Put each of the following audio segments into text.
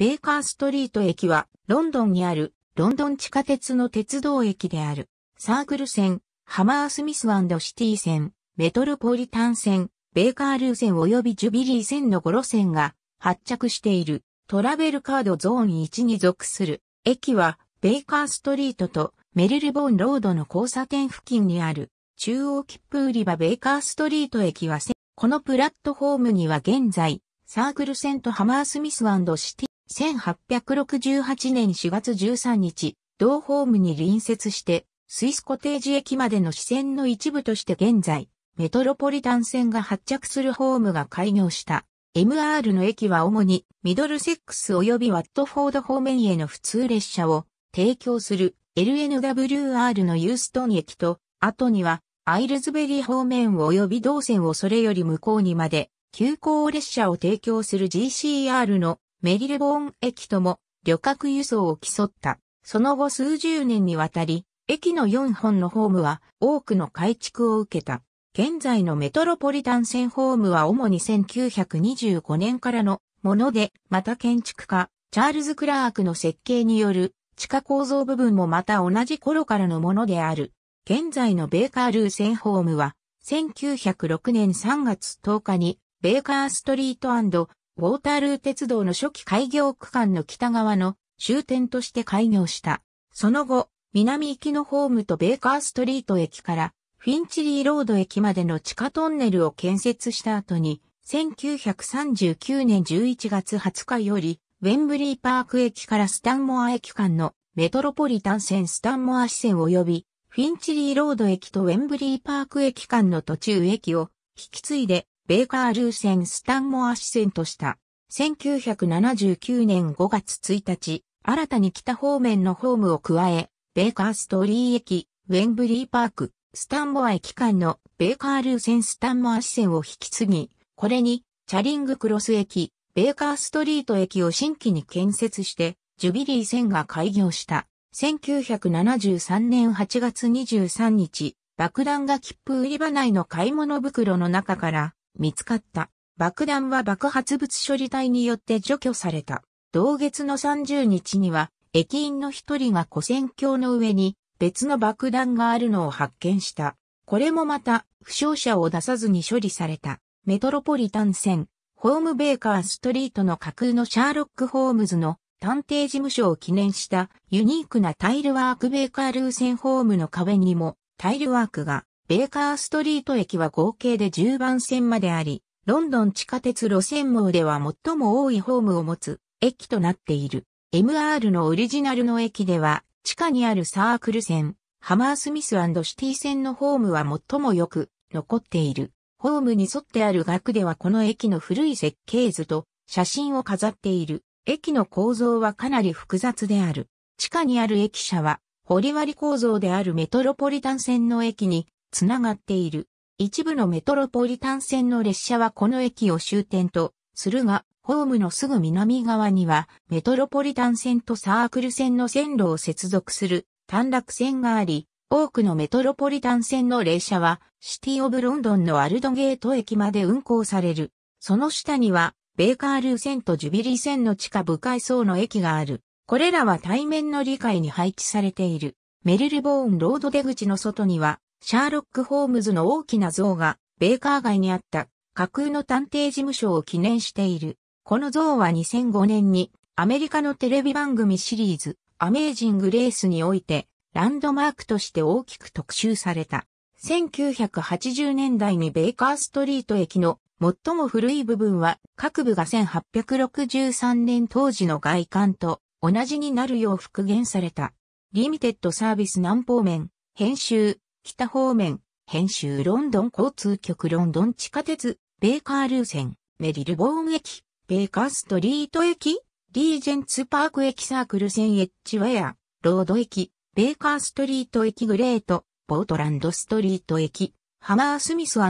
ベーカーストリート駅は、ロンドンにある、ロンドン地下鉄の鉄道駅である。サークル線、ハマースミスワンドシティ線、メトロポリタン線、ベーカールー線及びジュビリー線の5路線が発着しているトラベルカードゾーン1に属する。駅は、ベーカーストリートとメリルボーンロードの交差点付近にある中央切符売り場ベーカーストリート駅は、このプラットフォームには現在、サークル線とハマースミスワンドシティ1868年4月13日、同ホームに隣接して、スイスコテージ駅までの支線の一部として現在、メトロポリタン線が発着するホームが開業した。MR の駅は主にミドルセックス及びワットフォード方面への普通列車を提供する LNWR のユーストン駅と、後にはアイルズベリー方面及び同線をそれより向こうにまで急行列車を提供する GCR のメリルボーン駅とも旅客輸送を競った。その後数十年にわたり、駅の4本のホームは多くの改築を受けた。現在のメトロポリタン線ホームは主に1925年からのもので、また建築家、チャールズ・クラークの設計による地下構造部分もまた同じ頃からのものである。現在のベーカールー線ホームは、1906年3月10日にベーカーストリートウォータールー鉄道の初期開業区間の北側の終点として開業した。その後、南行きのホームとベーカーストリート駅からフィンチリーロード駅までの地下トンネルを建設した後に、1939年11月20日より、ウェンブリーパーク駅からスタンモア駅間のメトロポリタン線スタンモア支線及び、フィンチリーロード駅とウェンブリーパーク駅間の途中駅を引き継いでベーカー・ルーセン・スタンモア支線とした。1979年5月1日、新たに北方面のホームを加え、ベーカーストーリー駅、ウェンブリーパーク、スタンモア駅間のベーカールーセンスタンモア支線を引き継ぎ、これにチャリングクロス駅、ベーカーストリート駅を新規に建設して、ジュビリー線が開業した。1973年8月23日、爆弾が切符売り場内の買い物袋の中から、見つかった。爆弾は爆発物処理隊によって除去された。同月の30日には、駅員の一人が古戦橋の上に別の爆弾があるのを発見した。これもまた、負傷者を出さずに処理された。メトロポリタン線、ホームベーカーストリートの架空のシャーロック・ホームズの探偵事務所を記念したユニークなタイルワークベーカールーセンホームの壁にもタイルワークがベーカーストリート駅は合計で10番線まであり、ロンドン地下鉄路線網では最も多いホームを持つ駅となっている。MR のオリジナルの駅では、地下にあるサークル線、ハマースミスシティ線のホームは最もよく残っている。ホームに沿ってある額ではこの駅の古い設計図と写真を飾っている。駅の構造はかなり複雑である。地下にある駅舎は、掘割構造であるメトロポリタン線の駅につながっている。一部のメトロポリタン線の列車はこの駅を終点とするが、ホームのすぐ南側には、メトロポリタン線とサークル線の線路を接続する短絡線があり、多くのメトロポリタン線の列車は、シティ・オブ・ロンドンのアルドゲート駅まで運行される。その下には、ベーカールー線とジュビリー線の地下部階層の駅がある。これらは対面の理解に配置されている。メリルボーンロード出口の外には、シャーロック・ホームズの大きな像が、ベーカー街にあった架空の探偵事務所を記念している。この像は2005年にアメリカのテレビ番組シリーズアメージング・レースにおいてランドマークとして大きく特集された。1980年代にベーカーストリート駅の最も古い部分は各部が1863年当時の外観と同じになるよう復元された。リミテッドサービス南方面編集北方面、編集ロンドン交通局ロンドン地下鉄、ベーカールー線、メリルボーン駅、ベーカーストリート駅、リージェンツパーク駅サークル線エッジウェア、ロード駅、ベーカーストリート駅グレート、ポートランドストリート駅、ハマースミスシテ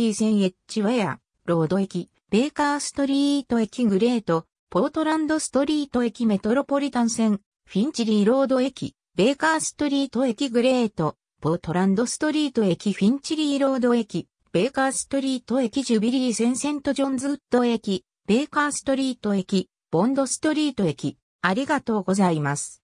ィ線エッジウェア、ロード駅、ベーカーストリート駅グレート、ポートランドストリート駅メトロポリタン線、フィンチリーロード駅、ベーカーストリート駅グレート、ポートランドストリート駅フィンチリーロード駅、ベーカーストリート駅ジュビリーセンセントジョンズウッド駅、ベーカーストリート駅、ボンドストリート駅、ありがとうございます。